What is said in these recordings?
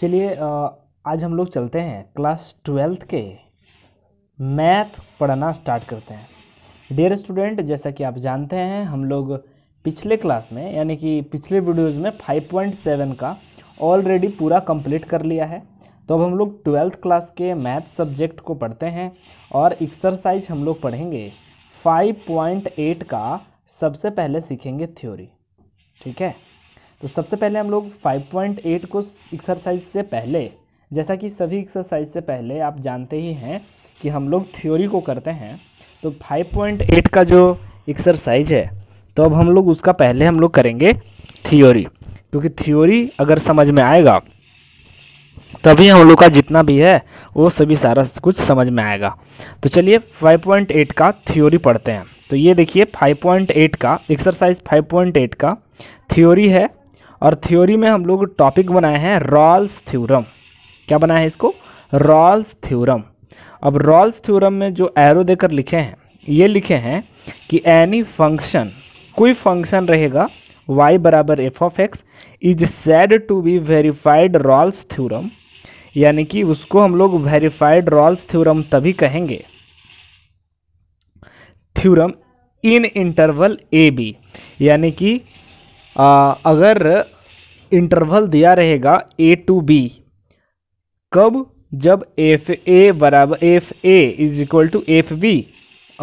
चलिए आज हम लोग चलते हैं क्लास ट्वेल्थ के मैथ पढ़ना स्टार्ट करते हैं डियर स्टूडेंट जैसा कि आप जानते हैं हम लोग पिछले क्लास में यानी कि पिछले वीडियोज़ में 5.7 का ऑलरेडी पूरा कंप्लीट कर लिया है तो अब हम लोग ट्वेल्थ क्लास के मैथ सब्जेक्ट को पढ़ते हैं और एक्सरसाइज हम लोग पढ़ेंगे 5.8 का सबसे पहले सीखेंगे थ्योरी ठीक है तो सबसे पहले हम लोग 5.8 को एक्सरसाइज से पहले जैसा कि सभी एक्सरसाइज से पहले आप जानते ही हैं कि हम लोग थ्योरी को करते हैं तो 5.8 का जो एक्सरसाइज है तो अब हम लोग उसका पहले हम लोग करेंगे थ्योरी क्योंकि थ्योरी अगर समझ में आएगा तभी हम लोग का जितना भी है वो सभी सारा कुछ समझ में आएगा तो चलिए 5.8 का थ्योरी पढ़ते हैं तो ये देखिए 5.8 का एक्सरसाइज 5.8 का थ्योरी है और थ्योरी में हम लोग टॉपिक बनाए हैं रॉल्स थ्योरम क्या बनाया है इसको रॉल्स थ्योरम अब रॉल्स थ्योरम में जो एरो देकर लिखे हैं ये लिखे हैं कि एनी फंक्शन कोई फंक्शन रहेगा y बराबर F of x is said to be verified Rolle's theorem यानी कि उसको हम लोग वेरीफाइड रॉल्स थ्योरम तभी कहेंगे theorem in interval A b यानी कि आ, अगर इंटरवल दिया रहेगा ए टू बी कब जब एफ ए बराबर f a is equal to f b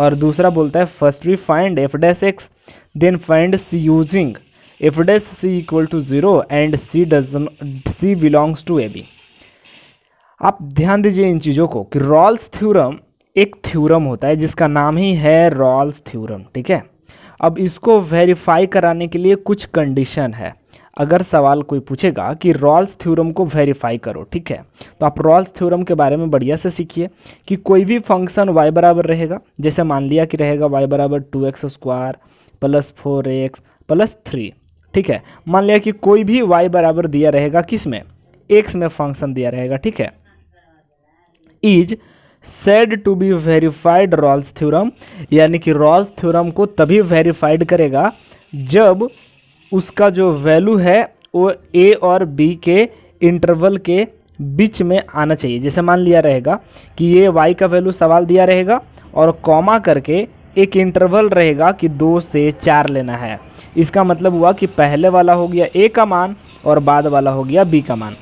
और दूसरा बोलता है first we find f dash x then find C using f dash c equal to zero and c doesn't c belongs to a b आप ध्यान दीजिए इन चीज़ों को कि रॉल्स थ्योरम एक थ्योरम होता है जिसका नाम ही है रॉल्स थ्योरम ठीक है अब इसको वेरीफाई कराने के लिए कुछ कंडीशन है अगर सवाल कोई पूछेगा कि रॉल्स थ्योरम को वेरीफाई करो ठीक है तो आप रॉल्स थ्योरम के बारे में बढ़िया से सीखिए कि कोई भी फंक्शन y बराबर रहेगा जैसे मान लिया कि रहेगा y बराबर two x square plus four x plus three ठीक है मान लिया कि कोई भी y बराबर दिया रहेगा किस में एक्स में फंक्शन दिया रहेगा ठीक है is said to be verified Rolle's theorem यानी कि रॉल्स थ्योरम को तभी वेरीफाइड करेगा जब उसका जो वैल्यू है वो ए और बी के इंटरवल के बीच में आना चाहिए जैसे मान लिया रहेगा कि ये वाई का वैल्यू सवाल दिया रहेगा और कॉमा करके एक इंटरवल रहेगा कि दो से चार लेना है इसका मतलब हुआ कि पहले वाला हो गया ए का मान और बाद वाला हो गया बी का मान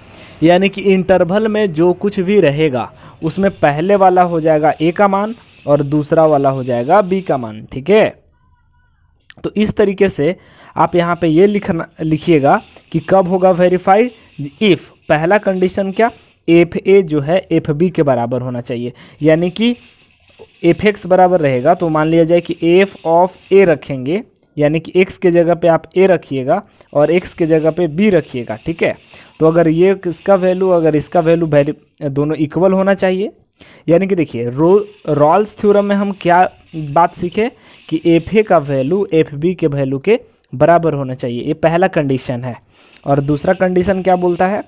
यानी कि इंटरवल में जो कुछ भी रहेगा उसमें पहले वाला हो जाएगा ए का मान और दूसरा वाला हो जाएगा बी का मान ठीक है तो इस तरीके से आप यहाँ पे ये लिखना लिखिएगा कि कब होगा वेरीफाइड इफ़ पहला कंडीशन क्या एफ ए जो है एफ बी के बराबर होना चाहिए यानी कि एफ एक्स बराबर रहेगा तो मान लिया जाए कि एफ ऑफ ए रखेंगे यानी कि एक्स के जगह पे आप ए रखिएगा और एक्स के जगह पे बी रखिएगा ठीक है तो अगर ये इसका वैल्यू अगर इसका वैल्यू वैल्यू दोनों इक्वल होना चाहिए यानी कि देखिए रो रॉल्स थ्योरम में हम क्या बात सीखे कि एफ ए का वैल्यू एफ बी के वैल्यू के बराबर होना चाहिए ये पहला कंडीशन है और दूसरा कंडीशन क्या बोलता है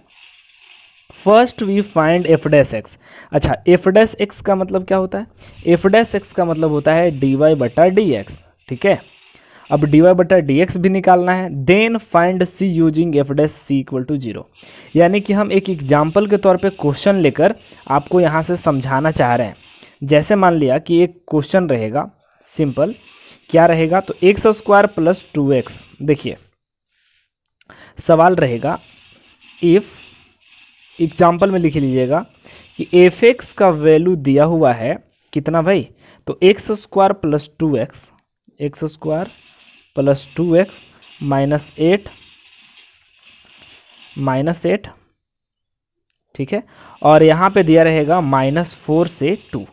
first we find f dash x अच्छा एफ डैस एक्स का मतलब क्या होता है एफ डैस एक्स का मतलब होता है डी वाई बटा डी एक्स ठीक है अब डी वाई बटा डी एक्स भी निकालना है then find C using f dash c equal to zero यानी कि हम एक एग्जाम्पल के तौर पे क्वेश्चन लेकर आपको यहाँ से समझाना चाह रहे हैं जैसे मान लिया कि एक क्वेश्चन रहेगा सिंपल क्या रहेगा तो x square plus two x देखिए सवाल रहेगा इफ़ एग्जाम्पल में लिख लीजिएगा कि एफ एक्स का वैल्यू दिया हुआ है कितना भाई तो x square plus two x x square plus two x minus eight minus eight ठीक है और यहाँ पे दिया रहेगा माइनस फोर से टू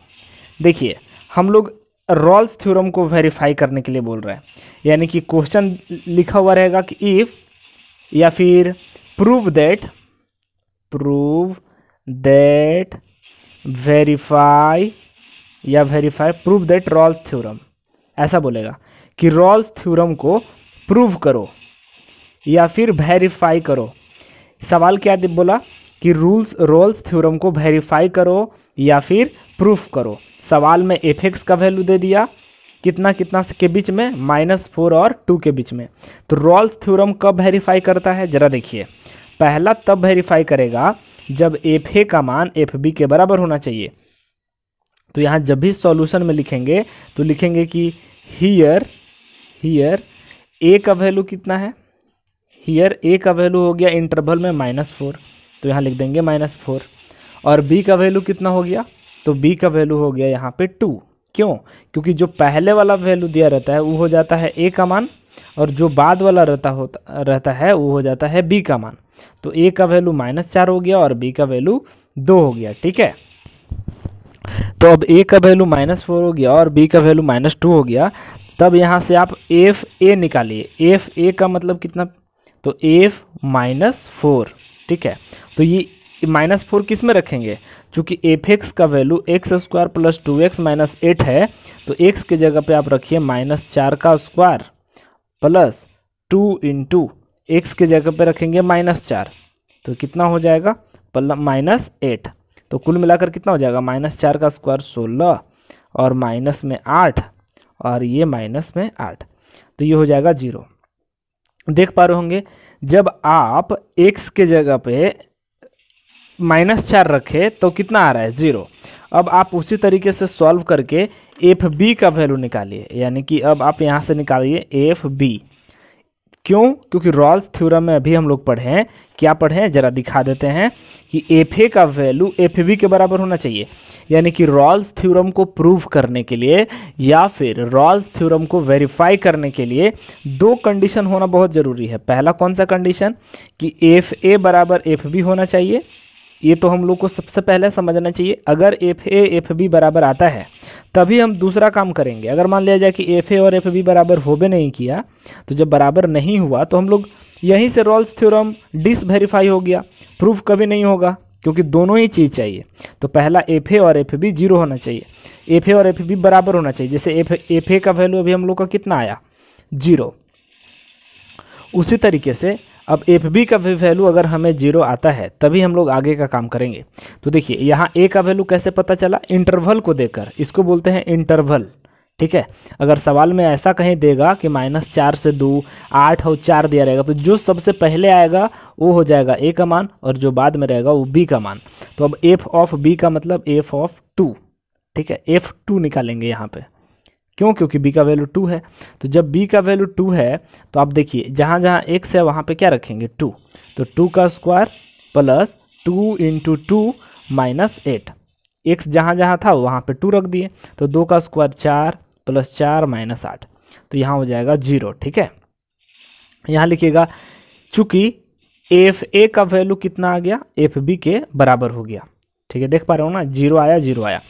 देखिए हम लोग रॉल्स थ्योरम को वेरीफाई करने के लिए बोल रहे हैं यानी कि क्वेश्चन लिखा हुआ रहेगा कि इफ़ या फिर prove that prove that verify या verify prove that Rolle's theorem ऐसा बोलेगा कि रॉल्स थ्योरम को प्रूव करो या फिर वेरीफाई करो सवाल क्या बोला कि रूल्स रोल्स थ्योरम को वेरीफाई करो या फिर प्रूफ करो सवाल में एफ एक्स का वैल्यू दे दिया कितना कितना के बीच में माइनस फोर और टू के बीच में तो रोल्स थ्योरम कब वेरीफाई करता है ज़रा देखिए पहला तब वेरीफाई करेगा जब एफ ए का मान एफ बी के बराबर होना चाहिए तो यहाँ जब भी सॉल्यूशन में लिखेंगे तो लिखेंगे कि हीयर हीयर ए का वैल्यू कितना है हीयर ए का वैल्यू हो गया इंटरवल में माइनस फोर तो यहाँ लिख देंगे माइनस फोर और बी का वैल्यू कितना हो गया तो बी का वैल्यू हो गया यहाँ पे टू क्यों क्योंकि जो पहले वाला वैल्यू दिया रहता है वो हो जाता है ए का मान और जो बाद वाला रहता होता रहता है वो हो जाता है बी का मान तो ए का वैल्यू माइनस चार हो गया और बी का वैल्यू दो हो गया ठीक है तो अब ए का वैल्यू माइनस फोर हो गया और बी का वैल्यू माइनस टू हो गया तब यहाँ से आप एफ ए निकालिए एफ ए का मतलब कितना तो एफ माइनस फोर ठीक है तो ये माइनस फोर किस में रखेंगे चूँकि एफ एक्स का value x square plus two x minus eight है तो एक्स के जगह पे आप रखिए माइनस चार का square plus two into x के जगह पे रखेंगे माइनस चार तो कितना हो जाएगा प्लस माइनस एट तो कुल मिलाकर कितना हो जाएगा माइनस चार का स्क्वायर सोलह और माइनस में आठ और ये माइनस में आठ तो ये हो जाएगा जीरो देख पा रहे होंगे जब आप एक्स के जगह पे माइनस चार रखे तो कितना आ रहा है ज़ीरो अब आप उसी तरीके से सॉल्व करके एफ बी का वैल्यू निकालिए यानी कि अब आप यहाँ से निकालिए एफ बी क्यों क्योंकि रॉल्स थ्योरम में अभी हम लोग पढ़े हैं क्या पढ़े हैं जरा दिखा देते हैं कि एफ ए का वैल्यू एफ बी के बराबर होना चाहिए यानी कि रॉल्स थ्योरम को प्रूव करने के लिए या फिर रॉल्स थ्योरम को वेरीफाई करने के लिए दो कंडीशन होना बहुत ज़रूरी है पहला कौन सा कंडीशन कि एफ ए बराबर एफ बी होना चाहिए ये तो हम लोग को सबसे पहले समझना चाहिए अगर एफ ए एफ बी बराबर आता है तभी हम दूसरा काम करेंगे अगर मान लिया जाए कि एफ ए और एफ बी बराबर हो भी नहीं किया तो जब बराबर नहीं हुआ तो हम लोग यहीं से रोल्स थ्योरम डिस वेरीफाई हो गया प्रूफ कभी नहीं होगा क्योंकि दोनों ही चीज़ चाहिए तो पहला एफ ए और एफ बी जीरो होना चाहिए एफ ए और एफ बी बराबर होना चाहिए जैसे एफ एफ ए का वैल्यू अभी हम लोग का कितना आया जीरो उसी तरीके से अब एफ बी का भी वैल्यू अगर हमें जीरो आता है तभी हम लोग आगे का काम करेंगे तो देखिए यहाँ ए का वैल्यू कैसे पता चला इंटरवल को देकर इसको बोलते हैं इंटरवल ठीक है अगर सवाल में ऐसा कहीं देगा कि माइनस चार से दो आठ और चार दिया रहेगा तो जो सबसे पहले आएगा वो हो जाएगा ए का मान और जो बाद में रहेगा वो बी का मान तो अब एफ ऑफ बी का मतलब एफ ऑफ टू ठीक है एफ टू निकालेंगे यहाँ पर क्यों क्योंकि बी का वैल्यू टू है तो जब बी का वैल्यू टू है तो आप देखिए जहाँ जहाँ एक्स है वहाँ पे क्या रखेंगे टू तो टू का square plus two into two minus eight x जहाँ जहाँ था वहाँ पे टू रख दिए तो दो का स्क्वायर चार प्लस चार माइनस आठ तो यहाँ हो जाएगा जीरो ठीक है यहाँ लिखिएगा चूँकि एफ ए का वैल्यू कितना आ गया एफ बी के बराबर हो गया ठीक है देख पा रहे हो ना जीरो आया जीरो आया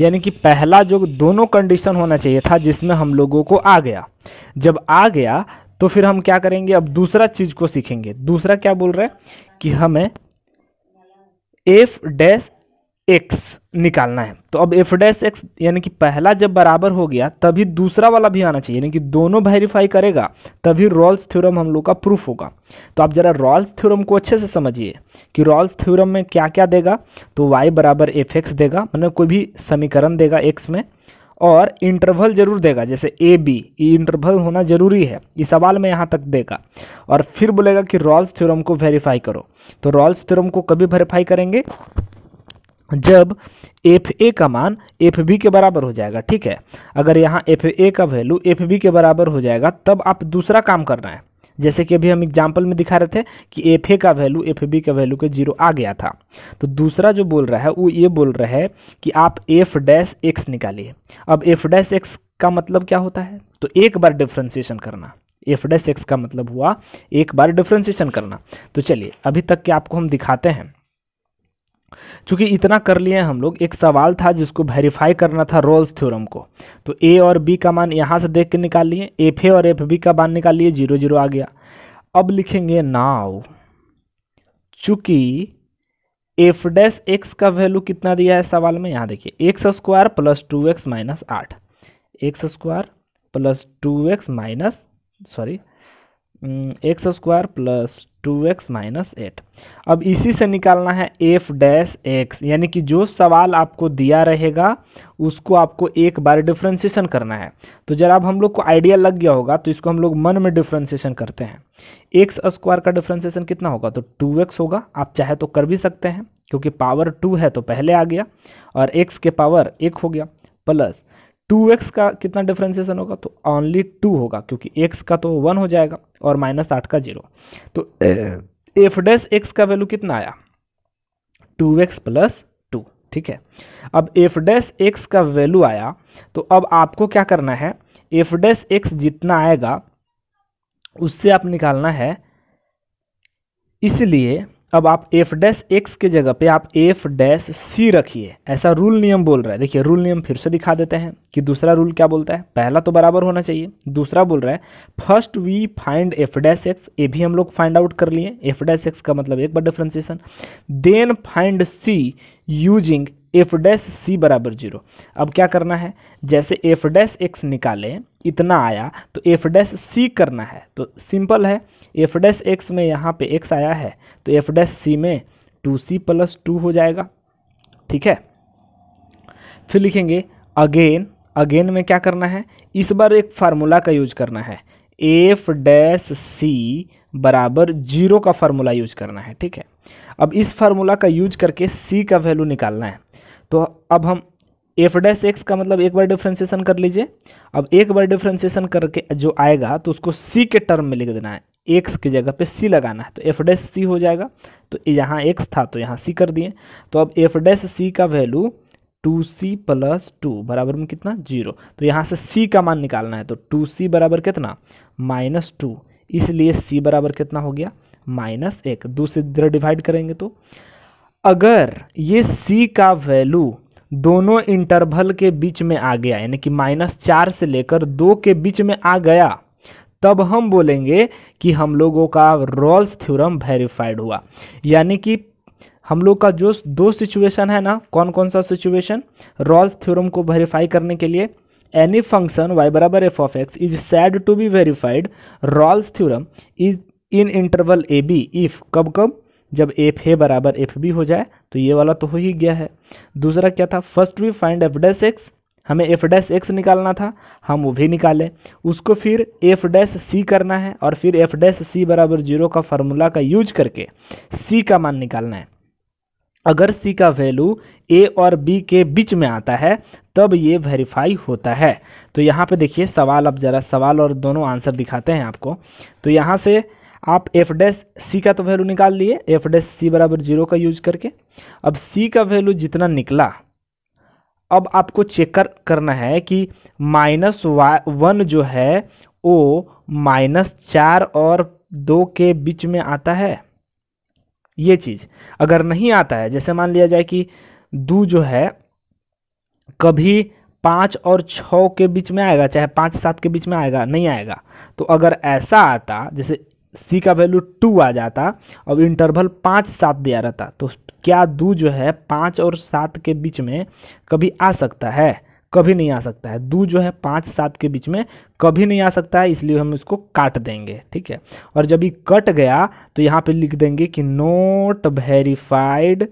यानी कि पहला जो दोनों कंडीशन होना चाहिए था जिसमें हम लोगों को आ गया जब आ गया तो फिर हम क्या करेंगे अब दूसरा चीज को सीखेंगे दूसरा क्या बोल रहे हैं कि हमें एफ डैश एक्स निकालना है तो अब एफ डैस एक्स यानी कि पहला जब बराबर हो गया तभी दूसरा वाला भी आना चाहिए यानी कि दोनों वेरीफाई करेगा तभी रॉल्स थ्योरम हम लोग का प्रूफ होगा तो आप जरा रॉल्स थ्योरम को अच्छे से समझिए कि रॉल्स थ्योरम में क्या क्या देगा तो वाई बराबर एफ एक्स देगा मतलब कोई भी समीकरण देगा एक्स में और इंटरवल जरूर देगा जैसे ए बी ये इंटरवल होना जरूरी है इस सवाल में यहाँ तक देगा और फिर बोलेगा कि रॉल्स थ्योरम को वेरीफाई करो तो रॉल्स थ्योरम को कभी वेरीफाई करेंगे जब एफ ए का मान एफ बी के बराबर हो जाएगा ठीक है अगर यहाँ एफ ए का वैल्यू एफ बी के बराबर हो जाएगा तब आप दूसरा काम करना है जैसे कि अभी हम एग्जाम्पल में दिखा रहे थे कि एफ ए का वैल्यू एफ बी का वैल्यू के जीरो आ गया था तो दूसरा जो बोल रहा है वो ये बोल रहा है कि आप एफ डैश एक्स निकालिए अब एफ डैश एक्स का मतलब क्या होता है तो एक बार डिफ्रेंसिएशन करना एफ डैश एक्स का मतलब हुआ एक बार डिफ्रेंसिएशन करना तो चलिए अभी तक के आपको हम दिखाते हैं चूँकि इतना कर लिए हम लोग एक सवाल था जिसको वेरीफाई करना था रोल्स थ्योरम को तो ए और बी का मान यहाँ से देख के निकाल लिए एफ ए और एफ बी का मान निकाल लिए जीरो जीरो आ गया अब लिखेंगे नाव चूँकि एफ डैश एक्स का वैल्यू कितना दिया है सवाल में यहाँ देखिए X square plus two x minus आठ X square plus two x minus sorry X square plus two x minus eight अब इसी से निकालना है एफ डैश एक्स यानी कि जो सवाल आपको दिया रहेगा उसको आपको एक बार डिफ्रेंसिएशन करना है तो जरा अब हम लोग को आइडिया लग गया होगा तो इसको हम लोग मन में डिफ्रेंसीशन करते हैं एक्स स्क्वायर का डिफ्रेंसिएशन कितना होगा तो टू एक्स होगा आप चाहे तो कर भी सकते हैं क्योंकि पावर टू है तो पहले आ गया और एक्स के पावर एक हो गया प्लस टू एक्स का कितना डिफ्रेंसिएशन होगा तो ओनली टू होगा क्योंकि एक्स का तो वन हो जाएगा और माइनस आठ का जीरो तो एफ डैश एक्स का वैल्यू कितना आया टू एक्स प्लस टू ठीक है अब एफ डैश एक्स का वैल्यू आया तो अब आपको क्या करना है एफ डैश एक्स जितना आएगा उससे आप निकालना है इसलिए अब आप एफ डैश एक्स के जगह पे आप एफ डैश सी रखिए ऐसा रूल नियम बोल रहा है देखिए रूल नियम फिर से दिखा देते हैं कि दूसरा रूल क्या बोलता है पहला तो बराबर होना चाहिए दूसरा बोल रहा है first we find F dash X ये भी हम लोग फाइंड आउट कर लिए एफ डैश एक्स का मतलब एक बार डिफ्रेंसिएशन देन फाइंड सी यूजिंग एफ डैश सी बराबर जीरो अब क्या करना है जैसे एफ डैश एक्स निकालें इतना आया तो एफ डैश सी करना है तो सिंपल है एफ डैस एक्स में यहाँ पे एक्स आया है तो एफ डैस सी में टू सी प्लस टू हो जाएगा ठीक है फिर लिखेंगे अगेन अगेन में क्या करना है इस बार एक फार्मूला का यूज करना है एफ डैस सी बराबर जीरो का फार्मूला यूज करना है ठीक है अब इस फार्मूला का यूज करके सी का वैल्यू निकालना है तो अब हम एफ डैस एक्स का मतलब एक बार डिफ्रेंसिएशन कर लीजिए अब एक बार डिफ्रेंसिएशन करके जो आएगा तो उसको सी के टर्म में लिख देना है एक्स की जगह पे सी लगाना है तो एफ डैस सी हो जाएगा तो यहाँ एक्स था तो यहाँ सी कर दिए तो अब एफ डैस सी का value two C plus two बराबर में कितना जीरो तो यहाँ से सी का मान निकालना है तो टू सी बराबर कितना माइनस टू इसलिए सी बराबर कितना हो गया माइनस एक दूसरी तरह डिवाइड करेंगे तो अगर ये सी का वैल्यू दोनों इंटरवल के बीच में आ गया यानी कि माइनस चार से लेकर दो के बीच में आ गया तब हम बोलेंगे कि हम लोगों का रोल्स थ्योरम वेरीफाइड हुआ यानी कि हम लोग का जो दो सिचुएशन है ना कौन कौन सा सिचुएशन रोल्स थ्योरम को वेरीफाई करने के लिए एनी फंक्शन वाई बराबर F of x is said to be verified Rolle's theorem is in interval A B if कब कब जब एफ ए बराबर एफ बी हो जाए तो ये वाला तो हो ही गया है दूसरा क्या था first we find F dash X हमें एफ डैश एक्स निकालना था हम वो भी निकालें उसको फिर एफ डैश सी करना है और फिर एफ डैश सी बराबर जीरो का फार्मूला का यूज करके सी का मान निकालना है अगर सी का वैल्यू ए और बी के बीच में आता है तब ये वेरीफाई होता है तो यहाँ पे देखिए सवाल अब ज़रा सवाल और दोनों आंसर दिखाते हैं आपको तो यहाँ से आप एफ डैश सी का तो वैल्यू निकाल लिए एफ डैश सी बराबर जीरो का यूज करके अब सी का वैल्यू जितना निकला अब आपको चेक कर करना है कि माइनस वन जो है वो माइनस चार और दो के बीच में आता है ये चीज़ अगर नहीं आता है जैसे मान लिया जाए कि दो जो है कभी पाँच और छः के बीच में आएगा चाहे पाँच सात के बीच में आएगा नहीं आएगा तो अगर ऐसा आता जैसे सी का वैल्यू टू आ जाता और इंटरवल पाँच सात दिया रहता तो क्या दू जो है पाँच और सात के बीच में कभी आ सकता है कभी नहीं आ सकता है दू जो है पाँच सात के बीच में कभी नहीं आ सकता है इसलिए हम इसको काट देंगे ठीक है और जब ये कट गया तो यहाँ पे लिख देंगे कि note verified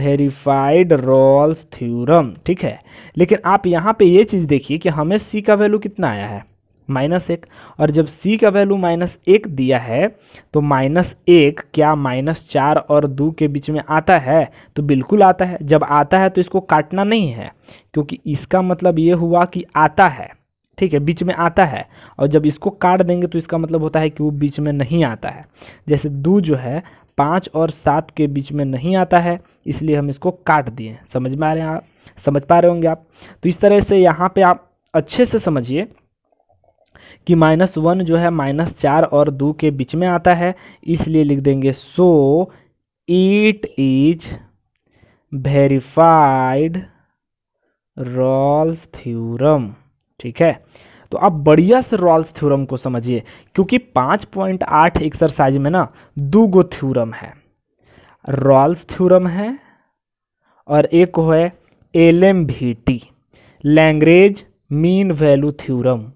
verified Rolle's theorem ठीक है लेकिन आप यहाँ पे ये चीज़ देखिए कि हमें सी का वैल्यू कितना आया है माइनस एक और जब c का वैल्यू माइनस एक दिया है तो माइनस एक क्या माइनस चार और दो के बीच में आता है तो बिल्कुल आता है जब आता है तो इसको काटना नहीं है क्योंकि इसका मतलब ये हुआ कि आता है ठीक है बीच में आता है और जब इसको काट देंगे तो इसका मतलब होता है कि वो बीच में नहीं आता है जैसे दो जो है पाँच और सात के बीच में नहीं आता है इसलिए हम इसको काट दिए समझ में आ रहे हैं आप समझ पा रहे होंगे आप तो इस तरह से यहाँ पे आप अच्छे से समझिए कि माइनस वन जो है माइनस चार और दो के बीच में आता है इसलिए लिख देंगे so it is verified Rolle's theorem ठीक है तो आप बढ़िया से रॉल्स थ्योरम को समझिए क्योंकि पांच पॉइंट आठ एक्सरसाइज में ना दो गो थ्योरम है रॉल्स थ्योरम है और एक है एल एम भी टी लैंग्वेज मीन वैल्यू थ्योरम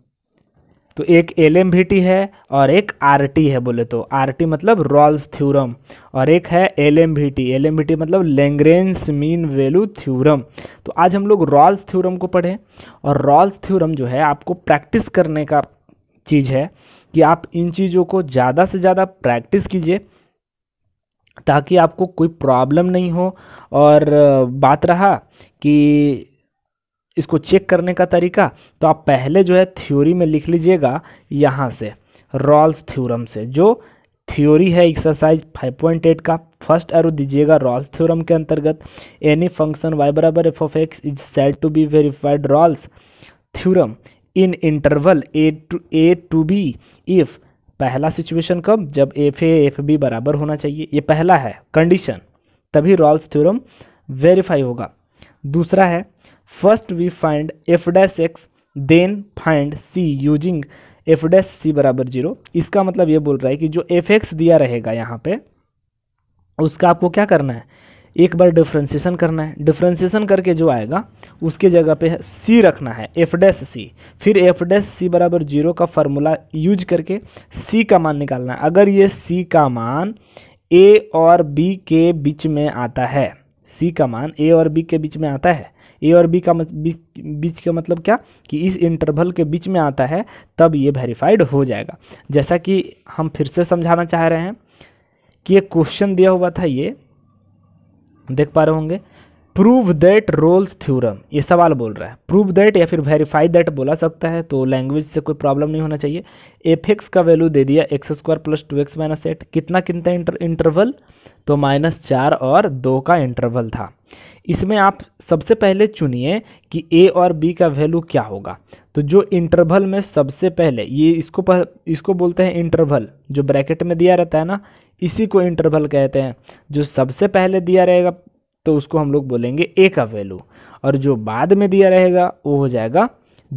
तो एक एल है और एक आर है बोले तो आर मतलब रॉल्स थ्योरम और एक है एल एम मतलब लेंग्रेंस मीन वैल्यू थ्योरम तो आज हम लोग रॉल्स थ्योरम को पढ़ें और रॉल्स थ्योरम जो है आपको प्रैक्टिस करने का चीज़ है कि आप इन चीज़ों को ज़्यादा से ज़्यादा प्रैक्टिस कीजिए ताकि आपको कोई प्रॉब्लम नहीं हो और बात रहा कि इसको चेक करने का तरीका तो आप पहले जो है थ्योरी में लिख लीजिएगा यहाँ से रॉल्स थ्योरम से जो थ्योरी है एक्सरसाइज 5.8 का फर्स्ट एरो दीजिएगा रॉल्स थ्योरम के अंतर्गत एनी फंक्शन वाई बराबर F of x is said to be verified Rolle's theorem in interval A to A to B if पहला सिचुएशन कब जब एफ ए एफ बी बराबर होना चाहिए ये पहला है कंडीशन तभी रॉल्स थ्योरम वेरीफाई होगा दूसरा है first we find F dash X then find C using F dash C बराबर जीरो इसका मतलब ये बोल रहा है कि जो एफ एक्स दिया रहेगा यहाँ पे उसका आपको क्या करना है एक बार डिफ्रेंसीसन करना है डिफ्रेंसीसन करके जो आएगा उसके जगह पे सी रखना है एफ डैस सी फिर एफ डैस सी बराबर जीरो का फार्मूला यूज करके सी का मान निकालना है अगर ये सी का मान ए और बी के बीच में आता है सी का मान ए और बी के बीच में आता है ए और बी का बीच बीच का मतलब क्या कि इस इंटरवल के बीच में आता है तब ये वेरीफाइड हो जाएगा जैसा कि हम फिर से समझाना चाह रहे हैं कि एक क्वेश्चन दिया हुआ था ये देख पा रहे होंगे प्रूव दैट रोल्स थ्योरम ये सवाल बोल रहा है प्रूव दैट या फिर वेरीफाई दैट बोला सकता है तो लैंग्वेज से कोई प्रॉब्लम नहीं होना चाहिए एफ एक्स का वैल्यू दे दिया X square plus two x minus eight कितना कितना इंटर इंटरवल तो माइनस चार और दो का इंटरवल था इसमें आप सबसे पहले चुनिए कि ए और बी का वैल्यू क्या होगा तो जो इंटरवल में सबसे पहले ये इसको पह, इसको बोलते हैं इंटरवल जो ब्रैकेट में दिया रहता है ना इसी को इंटरवल कहते हैं जो सबसे पहले दिया रहेगा तो उसको हम लोग बोलेंगे ए का वैल्यू और जो बाद में दिया रहेगा वो हो जाएगा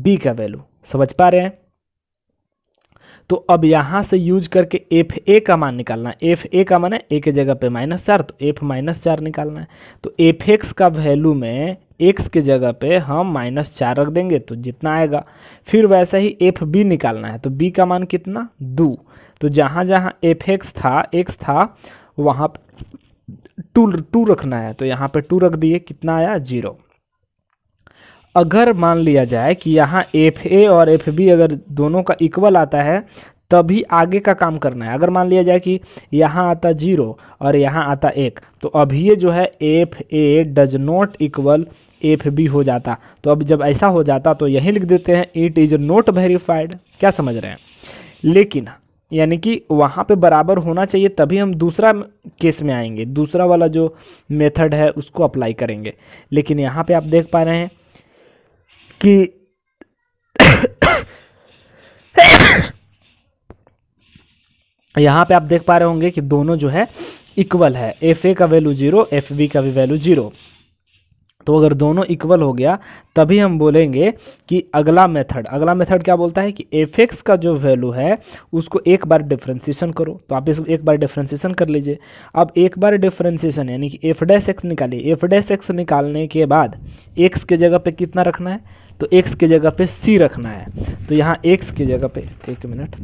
बी का वैल्यू समझ पा रहे हैं तो अब यहाँ से यूज करके एफ ए का मान निकालना है एफ ए का मान है ए के जगह पे माइनस चार तो एफ माइनस चार निकालना है तो एफ एक्स का वैल्यू में एक्स के जगह पे हम माइनस चार रख देंगे तो जितना आएगा फिर वैसे ही एफ बी निकालना है तो बी का मान कितना दो तो जहाँ जहाँ एफ एक्स था एक्स था वहाँ टू टू रखना है तो यहाँ पर टू रख दिए कितना आया जीरो अगर मान लिया जाए कि यहाँ एफ ए और एफ बी अगर दोनों का इक्वल आता है तभी आगे का काम करना है अगर मान लिया जाए कि यहाँ आता जीरो और यहाँ आता एक तो अभी ये जो है F A does not equal F B हो जाता तो अब जब ऐसा हो जाता तो यही लिख देते हैं इट इज़ नॉट वेरीफाइड क्या समझ रहे हैं लेकिन यानी कि वहाँ पे बराबर होना चाहिए तभी हम दूसरा केस में आएंगे दूसरा वाला जो मेथड है उसको अप्लाई करेंगे लेकिन यहाँ पे आप देख पा रहे हैं कि यहाँ पे आप देख पा रहे होंगे कि दोनों जो है इक्वल है एफ ए का वैल्यू जीरो एफ बी का भी वैल्यू जीरो तो अगर दोनों इक्वल हो गया तभी हम बोलेंगे कि अगला मेथड अगला मेथड क्या बोलता है कि एफ एक्स का जो वैल्यू है उसको एक बार डिफ्रेंसिएशन करो तो आप इसको एक बार डिफ्रेंसिएशन कर लीजिए अब एक बार डिफ्रेंसिएशन यानी कि एफ डैस एक्स निकालिए एफ डैस एक्स निकालने के बाद एक्स के जगह पे कितना रखना है तो एक्स के जगह पे सी रखना है तो यहाँ एक्स के जगह पे एक मिनट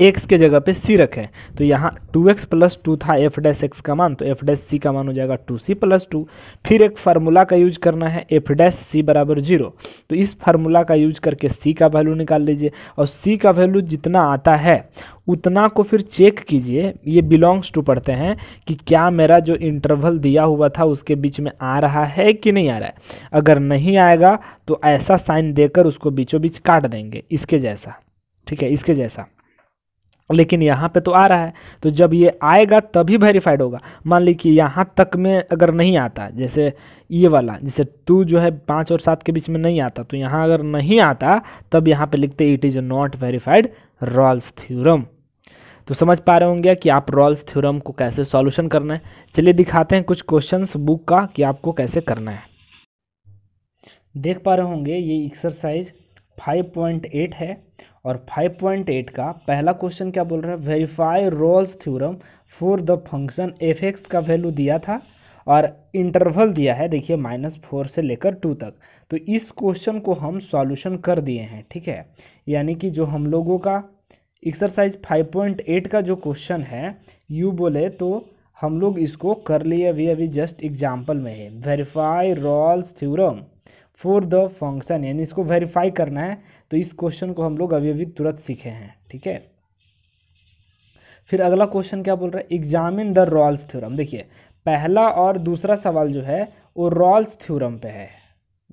एक्स के जगह पे सी रखें तो यहाँ टू एक्स प्लस टू था एफ डैश एक्स का मान तो एफ डैश सी का मान हो जाएगा टू सी प्लस टू फिर एक फार्मूला का यूज करना है एफ डैश सी बराबर जीरो तो इस फार्मूला का यूज करके सी का वैल्यू निकाल लीजिए और सी का वैल्यू जितना आता है उतना को फिर चेक कीजिए ये बिलोंग्स टू पढ़ते हैं कि क्या मेरा जो इंटरवल दिया हुआ था उसके बीच में आ रहा है कि नहीं आ रहा है अगर नहीं आएगा तो ऐसा साइन देकर उसको बीचों बीच काट देंगे इसके जैसा ठीक है इसके जैसा लेकिन यहाँ पे तो आ रहा है तो जब ये आएगा तभी वेरीफाइड होगा मान ली कि यहाँ तक में अगर नहीं आता जैसे ये वाला जैसे टू जो है पाँच और सात के बीच में नहीं आता तो यहाँ अगर नहीं आता तब यहाँ पे लिखते it is not verified Rolle's theorem तो समझ पा रहे होंगे कि आप रॉल्स थ्योरम को कैसे सॉल्यूशन करना है चलिए दिखाते हैं कुछ क्वेश्चंस बुक का कि आपको कैसे करना है देख पा रहे होंगे ये एक्सरसाइज 5.8 है और 5.8 का पहला क्वेश्चन क्या बोल रहा है verify Rolle's theorem for the function F x का वैल्यू दिया था और इंटरवल दिया है देखिए माइनस फोर से लेकर टू तक तो इस क्वेश्चन को हम सॉल्यूशन कर दिए हैं ठीक है यानी कि जो हम लोगों का एक्सरसाइज 5.8 का जो क्वेश्चन है यू बोले तो हम लोग इसको कर लिए अभी अभी जस्ट एग्जाम्पल में है verify Rolle's theorem for the function यानी इसको वेरीफाई करना है तो इस क्वेश्चन को हम लोग अभी अभी तुरंत सीखे हैं ठीक है फिर अगला क्वेश्चन क्या बोल रहा है एग्जामिन द रॉल्स थ्योरम देखिए पहला और दूसरा सवाल जो है वो रॉल्स थ्योरम पे है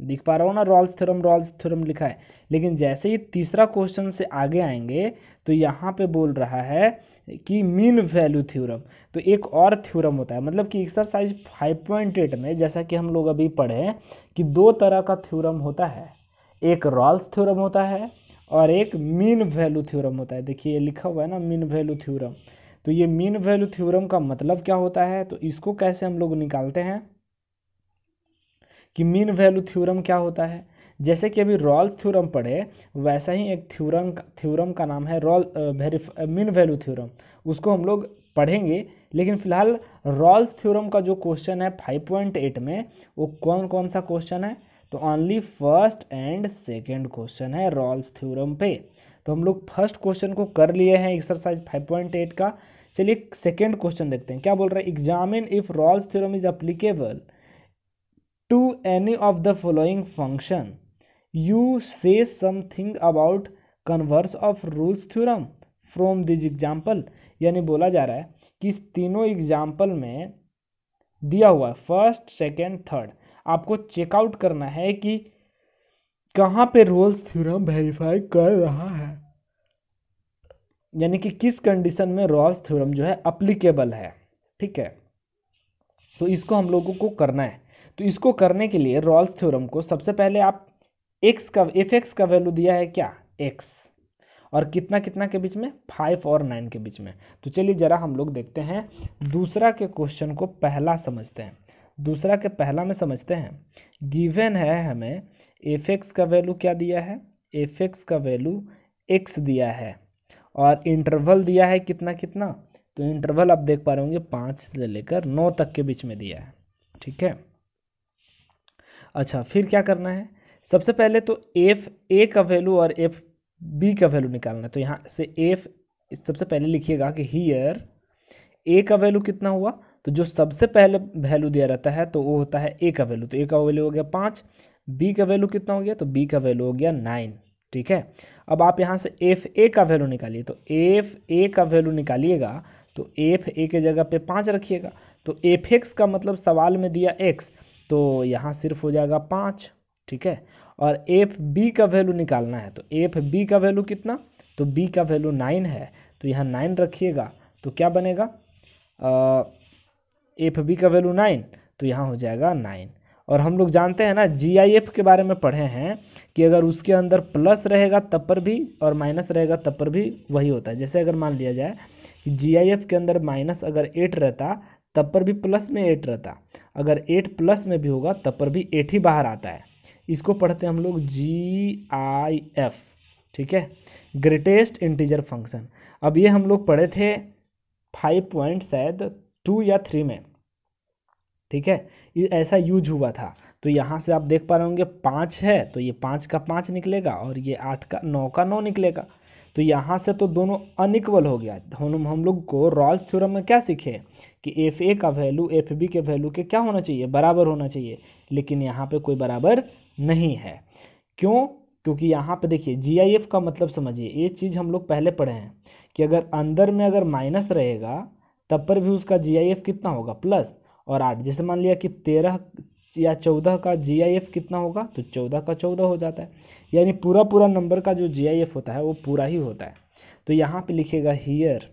लिख पा रहा हूँ ना रॉल्स थ्योरम रॉल्स थ्योरम लिखा है लेकिन जैसे ही तीसरा क्वेश्चन से आगे आएंगे तो यहाँ पे बोल रहा है कि मीन वैल्यू थ्योरम तो एक और थ्योरम होता है मतलब कि एक्सरसाइज 5.8 में जैसा कि हम लोग अभी पढ़े कि दो तरह का थ्योरम होता है एक रॉल्स थ्योरम होता है और एक मीन वैल्यू थ्योरम होता है देखिए ये लिखा हुआ है ना मीन वैल्यू थ्योरम तो ये मीन वैल्यू थ्योरम का मतलब क्या होता है तो इसको कैसे हम लोग निकालते हैं कि मीन वैल्यू थ्योरम क्या होता है जैसे कि अभी रॉल थ्योरम पढ़े वैसा ही एक थ्योरम थ्योरम का नाम है रॉल मीन वैल्यू थ्योरम उसको हम लोग पढ़ेंगे लेकिन फिलहाल रॉल्स थ्योरम का जो क्वेश्चन है 5.8 में वो कौन कौन सा क्वेश्चन है तो only first and second question है रॉल्स थ्योरम पे तो हम लोग फर्स्ट क्वेश्चन को कर लिए हैं एक्सरसाइज 5.8 का चलिए सेकेंड क्वेश्चन देखते हैं क्या बोल रहा है examine if Rolle's theorem is applicable to any of the following function you say something about converse of Rolle's theorem from this example यानी बोला जा रहा है कि इस तीनों एग्जाम्पल में दिया हुआ है फर्स्ट सेकेंड थर्ड आपको चेकआउट करना है कि कहाँ पे रोल्स थ्योरम वेरीफाई कर रहा है यानी कि किस कंडीशन में रोल्स थ्योरम जो है अप्लीकेबल है ठीक है तो इसको हम लोगों को करना है तो इसको करने के लिए रॉल्स थ्योरम को सबसे पहले आप एक्स का एफ एक्स का वैल्यू दिया है क्या एक्स और कितना कितना के बीच में फाइव और नाइन के बीच में तो चलिए ज़रा हम लोग देखते हैं दूसरा के क्वेश्चन को पहला समझते हैं दूसरा के पहला में समझते हैं गिवन है हमें एफ एक्स का वैल्यू क्या दिया है एफ एक्स का वैल्यू एक्स दिया है और इंटरवल दिया है कितना कितना तो इंटरवल आप देख पा रहे होंगे पाँच से लेकर नौ तक के बीच में दिया है ठीक है अच्छा फिर क्या करना है सबसे पहले तो एफ ए का वैल्यू और एफ बी का वैल्यू निकालना है तो यहाँ से एफ सबसे पहले लिखिएगा कि हीयर ए का वैल्यू कितना हुआ तो जो सबसे पहले वैल्यू दिया रहता है तो वो होता है ए का वैल्यू तो ए का वैल्यू हो गया पाँच बी का वैल्यू कितना हो गया तो बी का वैल्यू हो गया नाइन ठीक है अब आप यहाँ से एफ ए का वैल्यू निकालिए तो एफ ए का वैल्यू निकालिएगा तो एफ ए के जगह पे पाँच रखिएगा तो एफ एक्स का मतलब सवाल में दिया एक्स तो यहाँ सिर्फ हो जाएगा पाँच ठीक है और एफ बी का वैल्यू निकालना है तो एफ बी का वैल्यू कितना तो बी का वैल्यू नाइन है तो यहाँ नाइन रखिएगा तो क्या बनेगा एफ बी का वैल्यू नाइन तो यहाँ हो जाएगा नाइन और हम लोग जानते हैं ना जी आई एफ के बारे में पढ़े हैं कि अगर उसके अंदर प्लस रहेगा तब पर भी और माइनस रहेगा तब पर भी वही होता है जैसे अगर मान लिया जाए कि जी आई एफ के अंदर माइनस अगर एट रहता तब पर भी प्लस में एट रहता अगर एट प्लस में भी होगा तब पर भी एट ही बाहर आता है इसको पढ़ते हैं हम लोग जी आई एफ ठीक है ग्रेटेस्ट इंटीजर फंक्शन अब ये हम लोग पढ़े थे फाइव पॉइंट शायद टू या थ्री में ठीक है ये ऐसा यूज हुआ था तो यहाँ से आप देख पा रहे होंगे पाँच है तो ये पाँच का पाँच निकलेगा और ये आठ का नौ का नौ निकलेगा तो यहाँ से तो दोनों अनइक्वल हो गया हम हम लोग को रॉल्स थ्योरम में क्या सीखे कि एफ ए का वैल्यू एफ बी के वैल्यू के क्या होना चाहिए बराबर होना चाहिए लेकिन यहाँ पे कोई बराबर नहीं है क्यों क्योंकि यहाँ पे देखिए जी आई एफ का मतलब समझिए ये चीज़ हम लोग पहले पढ़े हैं कि अगर अंदर में अगर माइनस रहेगा तब पर भी उसका जी आई एफ कितना होगा प्लस और आठ जैसे मान लिया कि तेरह या चौदह का जीआईएफ कितना होगा तो चौदह का चौदह हो जाता है यानी पूरा पूरा नंबर का जो जीआईएफ होता है वो पूरा ही होता है तो यहाँ पे लिखेगा here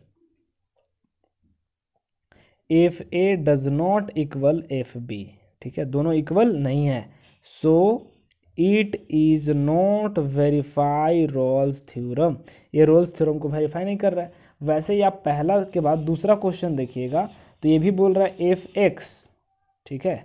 F A does not equal F B ठीक है दोनों इक्वल नहीं है so it is not verify Rolle's theorem ये रोल्स थ्योरम को वेरीफाई नहीं कर रहा है वैसे ही आप पहला के बाद दूसरा क्वेश्चन देखिएगा तो ये भी बोल रहा है एफ एक्स ठीक है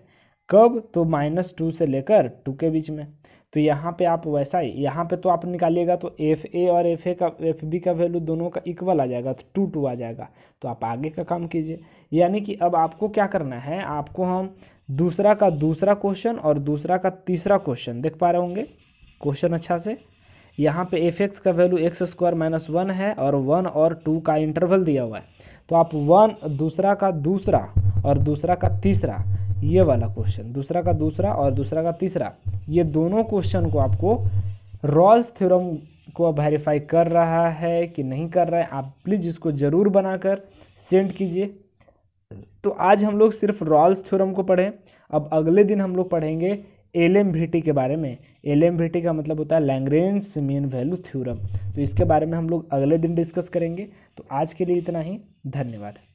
कब तो माइनस टू से लेकर टू के बीच में तो यहाँ पे आप वैसा ही यहाँ पे तो आप निकालिएगा तो एफ ए और एफ ए का एफ बी का वैल्यू दोनों का इक्वल आ जाएगा तो टू टू आ जाएगा तो आप आगे का काम कीजिए यानी कि अब आपको क्या करना है आपको हम दूसरा का दूसरा क्वेश्चन और दूसरा का तीसरा क्वेश्चन देख पा रहे होंगे क्वेश्चन अच्छा से यहाँ पे एफ एक्स का value x square minus one है और वन और टू का इंटरवल दिया हुआ है तो आप वन दूसरा का दूसरा और दूसरा का तीसरा ये वाला क्वेश्चन दूसरा का दूसरा और दूसरा का तीसरा ये दोनों क्वेश्चन को आपको रॉल्स थ्योरम को वेरीफाई कर रहा है कि नहीं कर रहा है आप प्लीज़ इसको ज़रूर बनाकर सेंड कीजिए तो आज हम लोग सिर्फ रॉल्स थ्योरम को पढ़ें अब अगले दिन हम लोग पढ़ेंगे एल एम के बारे में एल एम का मतलब होता है लैंग्रेंस मीन वैल्यू थ्योरम तो इसके बारे में हम लोग अगले दिन डिस्कस करेंगे तो आज के लिए इतना ही धन्यवाद